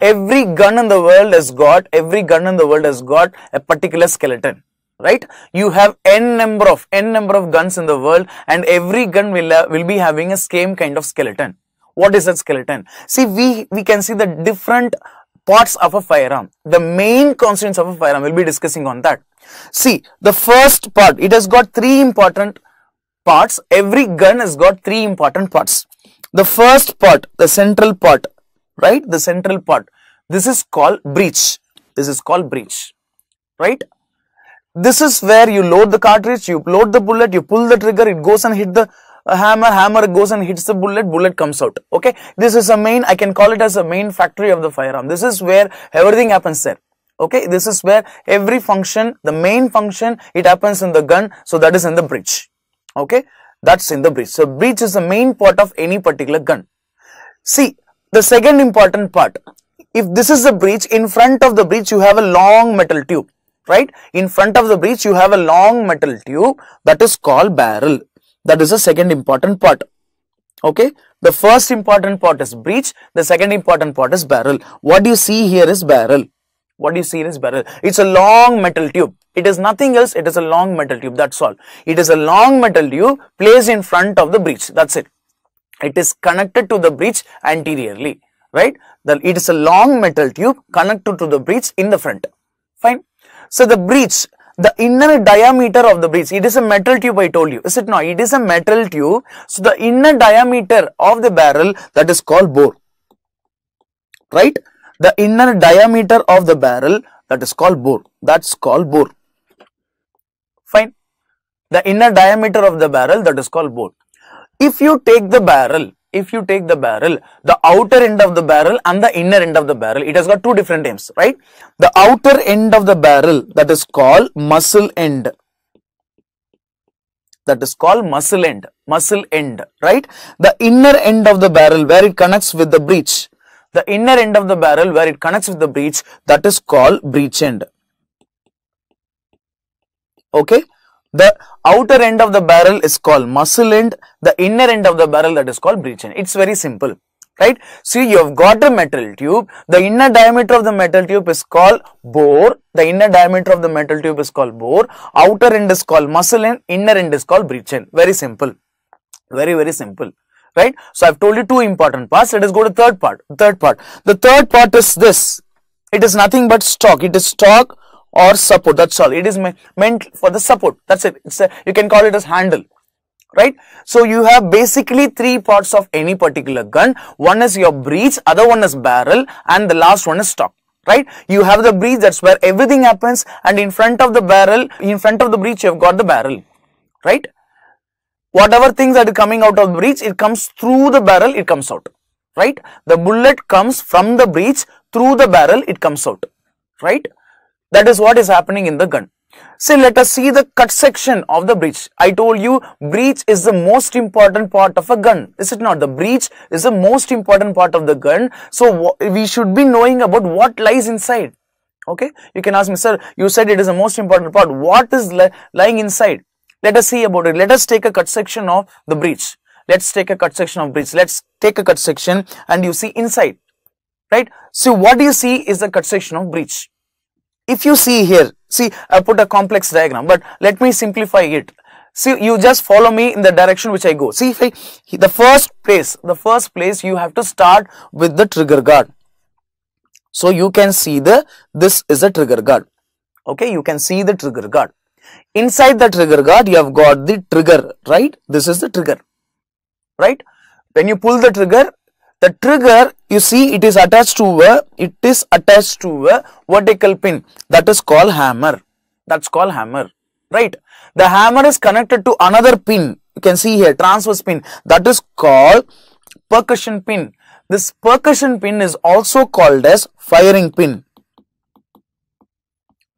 Every gun in the world has got, every gun in the world has got a particular skeleton right you have n number of n number of guns in the world and every gun will uh, will be having a same kind of skeleton what is that skeleton see we we can see the different parts of a firearm, the main constituents of a firearm, we'll be discussing on that. See, the first part, it has got three important parts. Every gun has got three important parts. The first part, the central part, right? The central part. This is called breech. This is called breech, right? This is where you load the cartridge, you load the bullet, you pull the trigger, it goes and hit the a hammer hammer goes and hits the bullet bullet comes out okay this is a main i can call it as a main factory of the firearm this is where everything happens there okay this is where every function the main function it happens in the gun so that is in the breech okay that's in the breech so breech is the main part of any particular gun see the second important part if this is the breech in front of the breech you have a long metal tube right in front of the breech you have a long metal tube that is called barrel that is the second important part. Okay. The first important part is breech. The second important part is barrel. What you see here is barrel. What you see is barrel. It's a long metal tube. It is nothing else. It is a long metal tube. That's all. It is a long metal tube placed in front of the breech. That's it. It is connected to the breech anteriorly. Right. it is a long metal tube connected to the breech in the front. Fine. So the breech the inner diameter of the breech. It is a metal tube I told you. Is it not? It is a metal tube. So the inner diameter of the barrel that is called bore. Right? The inner diameter of the barrel that is called bore. That's called bore. Fine. The inner diameter of the barrel that is called bore. If you take the barrel if you take the barrel, the outer end of the barrel and the inner end of the barrel, it has got two different names, right? The outer end of the barrel that is called muscle end. That is called muscle end, muscle end, right? The inner end of the barrel where it connects with the breech. The inner end of the barrel where it connects with the breech, that is called breech end. Okay? The outer end of the barrel is called muzzle end. The inner end of the barrel that is called breech end. It's very simple, right? See, you have got a metal tube. The inner diameter of the metal tube is called bore. The inner diameter of the metal tube is called bore. Outer end is called muzzle end. Inner end is called breech end. Very simple. Very, very simple right? So I've told you two important parts. Let us go to third part. Third part. The third part is this. It is nothing but stock. It is stock or support that's all it is meant for the support that's it it's a, you can call it as handle right so you have basically three parts of any particular gun one is your breech other one is barrel and the last one is stock right you have the breech that's where everything happens and in front of the barrel in front of the breech you have got the barrel right whatever things are coming out of the breech it comes through the barrel it comes out right the bullet comes from the breech through the barrel it comes out right that is what is happening in the gun. so let us see the cut section of the breech. I told you, breech is the most important part of a gun. Is it not? The breech is the most important part of the gun. So, we should be knowing about what lies inside. Okay? You can ask me, sir, you said it is the most important part. What is li lying inside? Let us see about it. Let us take a cut section of the breech. Let's take a cut section of breech. Let's take a cut section and you see inside. Right? So, what do you see is the cut section of breech if you see here, see I put a complex diagram, but let me simplify it. See, you just follow me in the direction which I go. See, if I, the first place, the first place you have to start with the trigger guard. So you can see the, this is a trigger guard. Okay, you can see the trigger guard. Inside the trigger guard, you have got the trigger, right? This is the trigger, right? When you pull the trigger, the trigger you see it is attached to a it is attached to a vertical pin that is called hammer that's called hammer right the hammer is connected to another pin you can see here transverse pin that is called percussion pin this percussion pin is also called as firing pin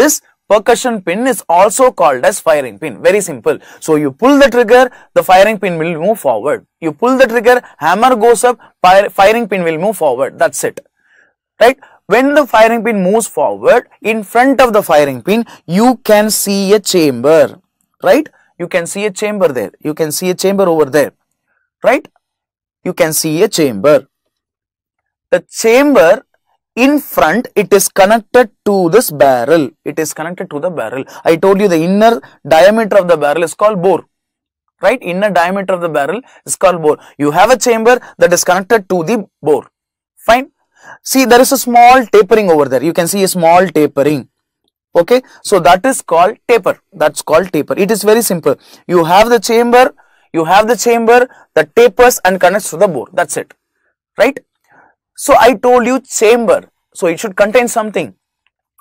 this percussion pin is also called as firing pin. Very simple. So you pull the trigger, the firing pin will move forward. You pull the trigger, hammer goes up, fire, firing pin will move forward. That's it. Right? When the firing pin moves forward, in front of the firing pin, you can see a chamber. Right? You can see a chamber there. You can see a chamber over there. Right? You can see a chamber. The chamber in front it is connected to this barrel it is connected to the barrel i told you the inner diameter of the barrel is called bore right inner diameter of the barrel is called bore you have a chamber that is connected to the bore fine see there is a small tapering over there you can see a small tapering okay so that is called taper that's called taper it is very simple you have the chamber you have the chamber that tapers and connects to the bore that's it right so I told you chamber. So it should contain something.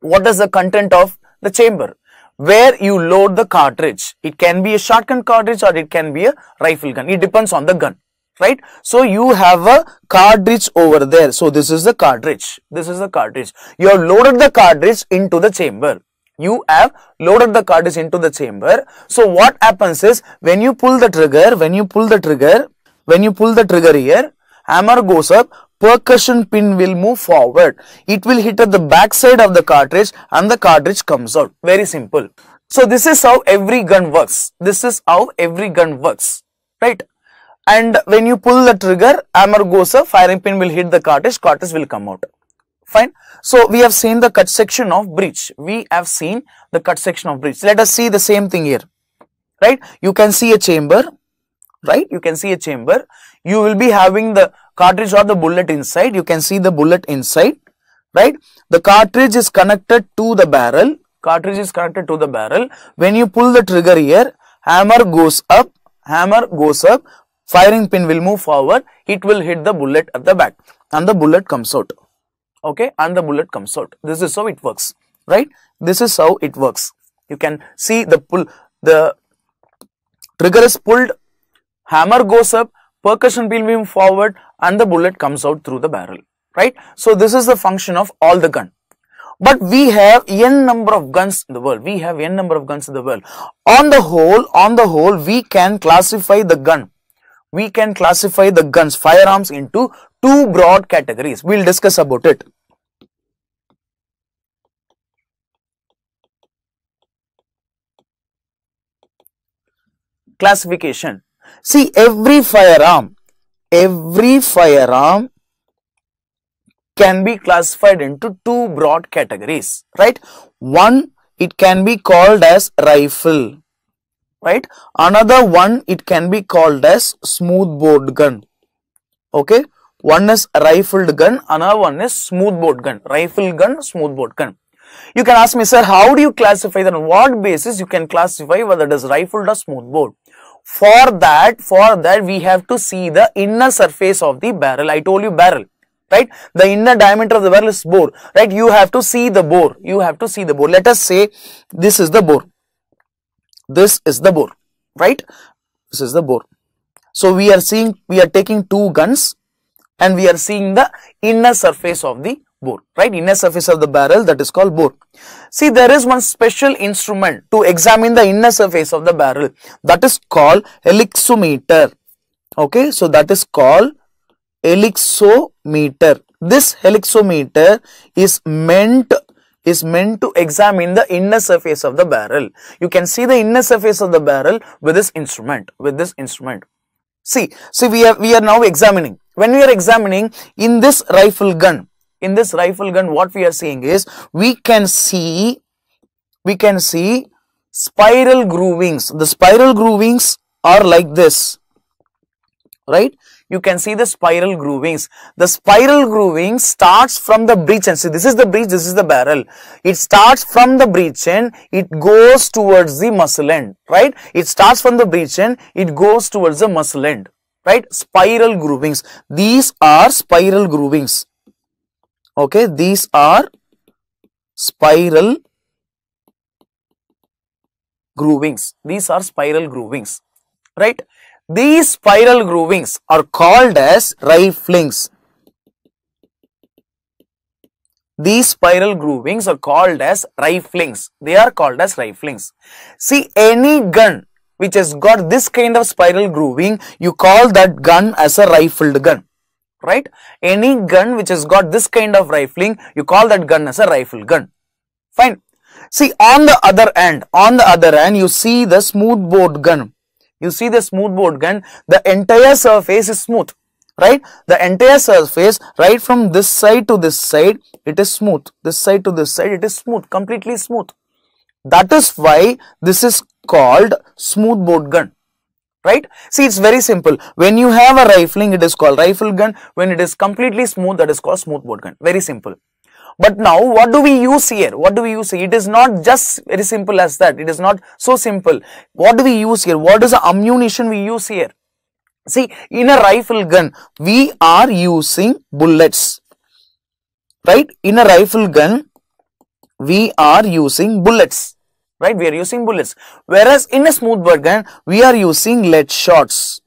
What is the content of the chamber? Where you load the cartridge. It can be a shotgun cartridge or it can be a rifle gun. It depends on the gun. Right? So you have a cartridge over there. So this is the cartridge. This is the cartridge. You have loaded the cartridge into the chamber you have loaded the cartridge into the chamber. So what happens is when you pull the trigger, when you pull the trigger, when you pull the trigger here, hammer goes up, percussion pin will move forward. It will hit at the back side of the cartridge and the cartridge comes out. Very simple. So this is how every gun works. This is how every gun works, right? And when you pull the trigger, hammer goes up, firing pin will hit the cartridge, cartridge will come out. Fine. So we have seen the cut section of breech. We have seen the cut section of breech. Let us see the same thing here, right? You can see a chamber right? You can see a chamber. You will be having the cartridge or the bullet inside. You can see the bullet inside, right? The cartridge is connected to the barrel. Cartridge is connected to the barrel. When you pull the trigger here, hammer goes up, hammer goes up, firing pin will move forward. It will hit the bullet at the back and the bullet comes out. Okay, and the bullet comes out. This is how it works, right? This is how it works. You can see the pull, the trigger is pulled hammer goes up, percussion beam forward and the bullet comes out through the barrel, right? So this is the function of all the gun. But we have n number of guns in the world. We have n number of guns in the world. On the whole, on the whole, we can classify the gun. We can classify the guns, firearms into two broad categories. We'll discuss about it. Classification See, every firearm, every firearm can be classified into two broad categories, right? One, it can be called as rifle, right? Another one, it can be called as smoothbore gun, okay? One is rifled gun, another one is smoothbore gun, rifle gun, smoothbore gun. You can ask me, sir, how do you classify that? On what basis you can classify whether it is rifled or smoothbore? For that, for that we have to see the inner surface of the barrel. I told you barrel, right? The inner diameter of the barrel is bore, right? You have to see the bore. You have to see the bore. Let us say this is the bore. This is the bore, right? This is the bore. So we are seeing, we are taking two guns and we are seeing the inner surface of the bore, right? Inner surface of the barrel that is called bore. See, there is one special instrument to examine the inner surface of the barrel that is called helixometer. Okay, so that is called helixometer. This helixometer is meant is meant to examine the inner surface of the barrel. You can see the inner surface of the barrel with this instrument, with this instrument. See, see we are, we are now examining. When we are examining in this rifle gun, in this rifle gun what we are seeing is we can see we can see spiral groovings the spiral groovings are like this right you can see the spiral groovings the spiral grooving starts from the breech end see this is the breech this is the barrel it starts from the breech end it goes towards the muscle end right it starts from the breech end it goes towards the muscle end right spiral groovings these are spiral groovings okay these are spiral groovings these are spiral groovings right these spiral groovings are called as riflings these spiral groovings are called as riflings. They are called as riflings. See any gun which has got this kind of spiral grooving, you call that gun as a rifled gun right any gun which has got this kind of rifling you call that gun as a rifle gun fine see on the other end on the other end you see the smoothbore gun you see the smoothbore gun the entire surface is smooth right the entire surface right from this side to this side it is smooth this side to this side it is smooth completely smooth that is why this is called smoothbore gun right see it's very simple when you have a rifling it is called rifle gun when it is completely smooth that is called smoothbore gun very simple but now what do we use here what do we use here? it is not just very simple as that it is not so simple what do we use here what is the ammunition we use here see in a rifle gun we are using bullets right in a rifle gun we are using bullets right? We are using bullets. Whereas in a smooth bore gun, we are using lead shots.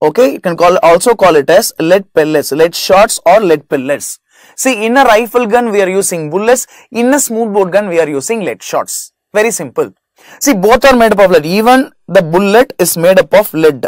Okay, you can call also call it as lead pellets, lead shots or lead pellets. See, in a rifle gun, we are using bullets. In a smooth bore gun, we are using lead shots. Very simple. See, both are made up of lead. Even the bullet is made up of lead.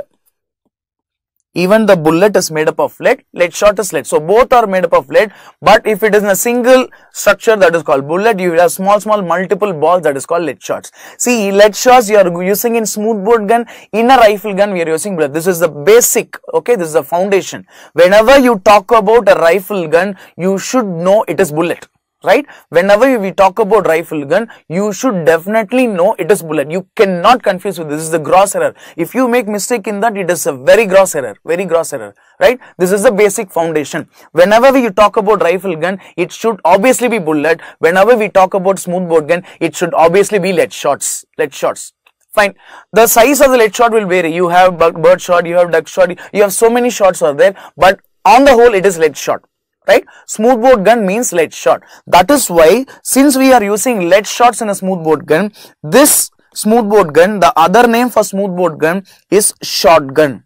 Even the bullet is made up of lead, lead shot is lead. So both are made up of lead, but if it is in a single structure that is called bullet, you have small, small multiple balls that is called lead shots. See, lead shots you are using in smoothbore gun, in a rifle gun we are using bullet. This is the basic, okay, this is the foundation. Whenever you talk about a rifle gun, you should know it is bullet right whenever we talk about rifle gun you should definitely know it is bullet you cannot confuse with this. this is the gross error if you make mistake in that it is a very gross error very gross error right this is the basic foundation whenever you talk about rifle gun it should obviously be bullet whenever we talk about smoothbore gun it should obviously be lead shots lead shots fine the size of the lead shot will vary you have bird shot you have duck shot you have so many shots are there but on the whole it is lead shot right? Smoothbore gun means lead shot. That is why since we are using lead shots in a smoothbore gun, this smoothbore gun, the other name for smoothbore gun is shotgun.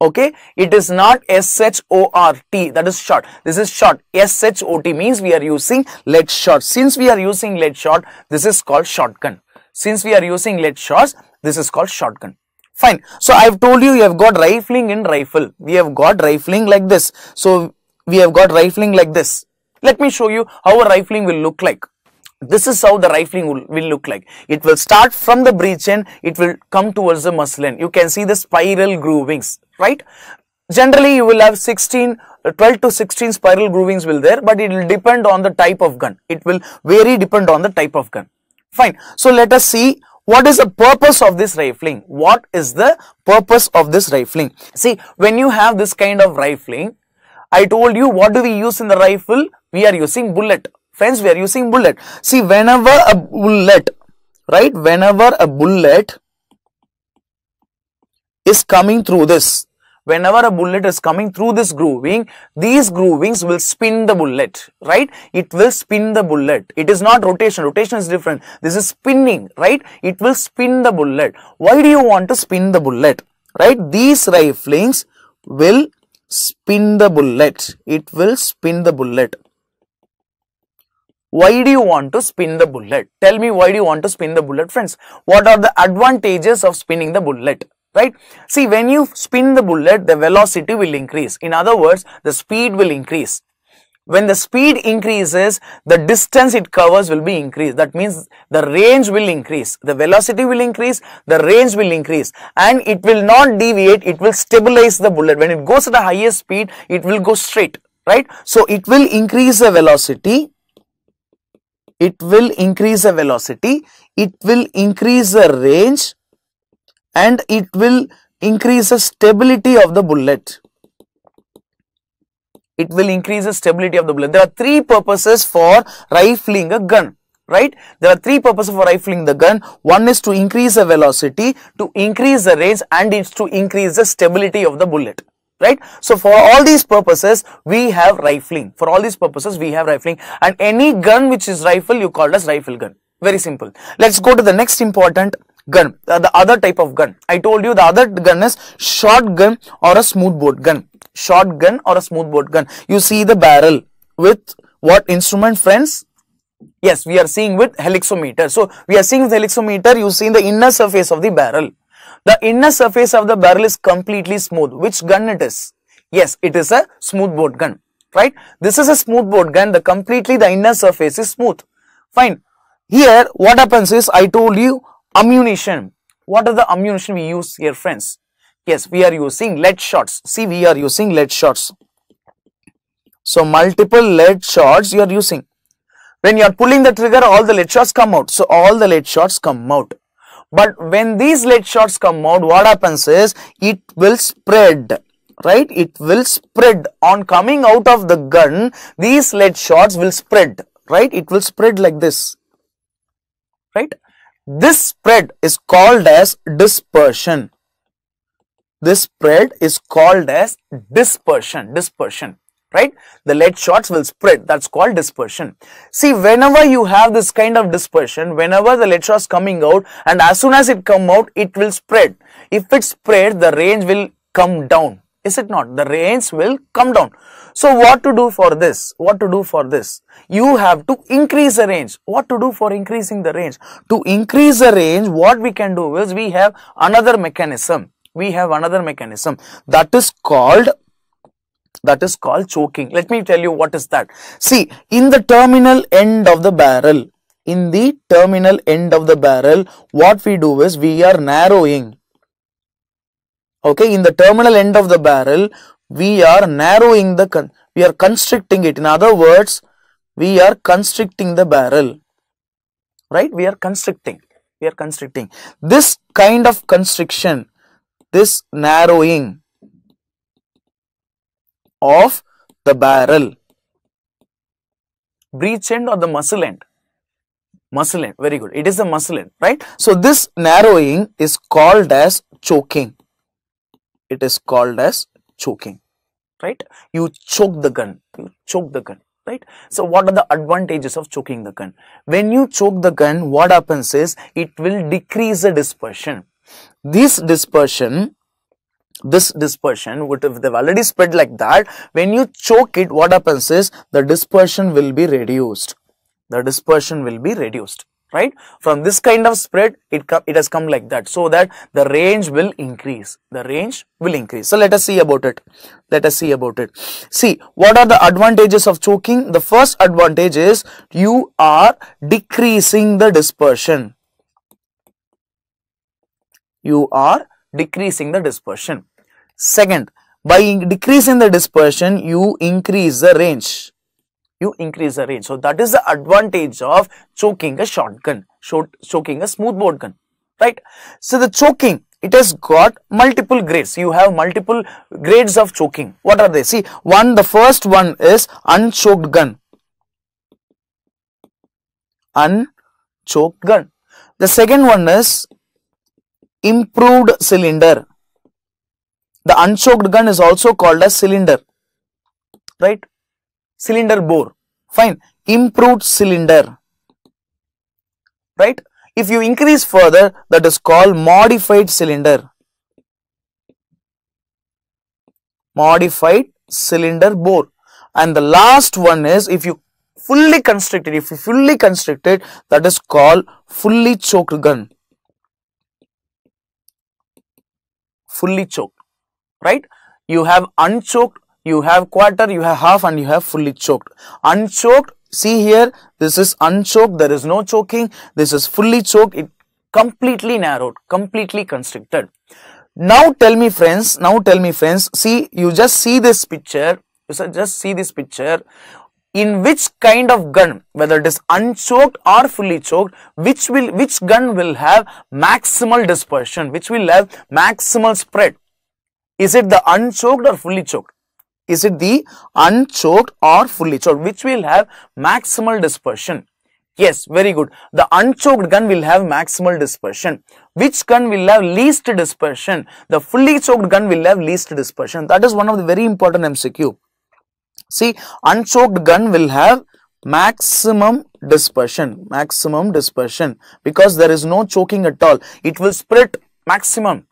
Okay, it is not S-H-O-R-T, that is short. This is short. S-H-O-T means we are using lead shot. Since we are using lead shot, this is called shotgun. Since we are using lead shots, this is called shotgun. Fine. So I've told you, you have got rifling in rifle. We have got rifling like this. So we have got rifling like this. Let me show you how a rifling will look like. This is how the rifling will, will look like. It will start from the breech end. It will come towards the muzzle end. You can see the spiral groovings, right? Generally, you will have 16 12 to 16 spiral groovings will there but it will depend on the type of gun it will vary depend on the type of gun fine so let us see what is the purpose of this rifling? What is the purpose of this rifling? See, when you have this kind of rifling, I told you what do we use in the rifle? We are using bullet. Friends, we are using bullet. See, whenever a bullet, right? Whenever a bullet is coming through this, whenever a bullet is coming through this grooving, these groovings will spin the bullet, right? It will spin the bullet. It is not rotation. Rotation is different. This is spinning, right? It will spin the bullet. Why do you want to spin the bullet, right? These riflings will spin the bullet. It will spin the bullet. Why do you want to spin the bullet? Tell me why do you want to spin the bullet, friends? What are the advantages of spinning the bullet? right? See, when you spin the bullet, the velocity will increase. In other words, the speed will increase. When the speed increases, the distance it covers will be increased. That means the range will increase. The velocity will increase, the range will increase and it will not deviate, it will stabilize the bullet. When it goes at the highest speed, it will go straight, right? So, it will increase the velocity, it will increase the velocity, it will increase the range, and it will increase the stability of the bullet. It will increase the stability of the bullet. There are three purposes for rifling a gun right there are three purposes for rifling the gun one is to increase the velocity to increase the range and it's to increase the stability of the bullet right so for all these purposes we have rifling for all these purposes we have rifling and any gun which is rifle you call as rifle gun very simple let's go to the next important gun uh, the other type of gun i told you the other gun is shotgun or a smoothbore gun shotgun or a smoothbore gun you see the barrel with what instrument friends yes we are seeing with helixometer so we are seeing with helixometer you see the inner surface of the barrel the inner surface of the barrel is completely smooth which gun it is yes it is a smoothbore gun right this is a smoothbore gun the completely the inner surface is smooth fine here what happens is i told you ammunition what are the ammunition we use here friends yes we are using lead shots see we are using lead shots so multiple lead shots you are using when you are pulling the trigger all the lead shots come out so all the lead shots come out but when these lead shots come out what happens is it will spread right it will spread on coming out of the gun these lead shots will spread right it will spread like this right this spread is called as dispersion. This spread is called as dispersion, dispersion, right? The lead shots will spread. That's called dispersion. See, whenever you have this kind of dispersion, whenever the lead shots coming out and as soon as it come out, it will spread. If it spread, the range will come down is it not? The rains will come down. So what to do for this? What to do for this? You have to increase the range. What to do for increasing the range? To increase the range, what we can do is we have another mechanism. We have another mechanism that is called that is called choking. Let me tell you what is that. See, in the terminal end of the barrel, in the terminal end of the barrel, what we do is we are narrowing okay in the terminal end of the barrel we are narrowing the we are constricting it in other words we are constricting the barrel right we are constricting we are constricting this kind of constriction this narrowing of the barrel breech end or the muzzle end muscle end very good it is the muscle end right so this narrowing is called as choking it is called as choking right you choke the gun you choke the gun right so what are the advantages of choking the gun when you choke the gun what happens is it will decrease the dispersion this dispersion this dispersion would if they've already spread like that when you choke it what happens is the dispersion will be reduced the dispersion will be reduced right from this kind of spread it it has come like that so that the range will increase the range will increase so let us see about it let us see about it see what are the advantages of choking the first advantage is you are decreasing the dispersion you are decreasing the dispersion second by decreasing the dispersion you increase the range you increase the range. So that is the advantage of choking a shotgun, choking a smoothbore gun, right? So the choking, it has got multiple grades. You have multiple grades of choking. What are they? See, one, the first one is unchoked gun. Unchoked gun. The second one is improved cylinder. The unchoked gun is also called a cylinder, right? cylinder bore. Fine. Improved cylinder. Right? If you increase further, that is called modified cylinder. Modified cylinder bore. And the last one is if you fully constricted, if you fully constricted, that is called fully choked gun. Fully choked. Right? You have unchoked you have quarter, you have half and you have fully choked. Unchoked, see here, this is unchoked, there is no choking, this is fully choked, it completely narrowed, completely constricted. Now tell me friends, now tell me friends, see, you just see this picture, you just see this picture, in which kind of gun, whether it is unchoked or fully choked, which will, which gun will have maximal dispersion, which will have maximal spread. Is it the unchoked or fully choked? Is it the unchoked or fully choked which will have maximal dispersion? Yes, very good. The unchoked gun will have maximal dispersion. Which gun will have least dispersion? The fully choked gun will have least dispersion. That is one of the very important MCQ. See, unchoked gun will have maximum dispersion, maximum dispersion because there is no choking at all. It will spread maximum,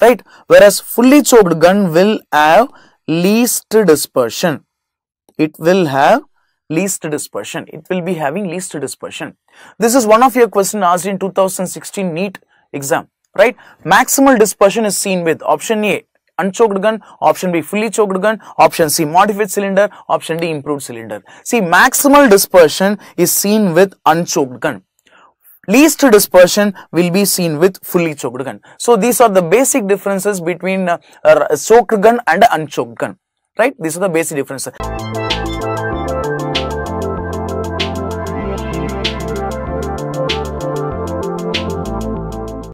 right? Whereas fully choked gun will have least dispersion. It will have least dispersion. It will be having least dispersion. This is one of your question asked in 2016 NEET exam, right? Maximal dispersion is seen with option A, unchoked gun, option B, fully choked gun, option C, modified cylinder, option D, improved cylinder. See, maximal dispersion is seen with unchoked gun least dispersion will be seen with fully choked gun. So these are the basic differences between uh, uh, choked gun and unchoked gun, right? These are the basic differences.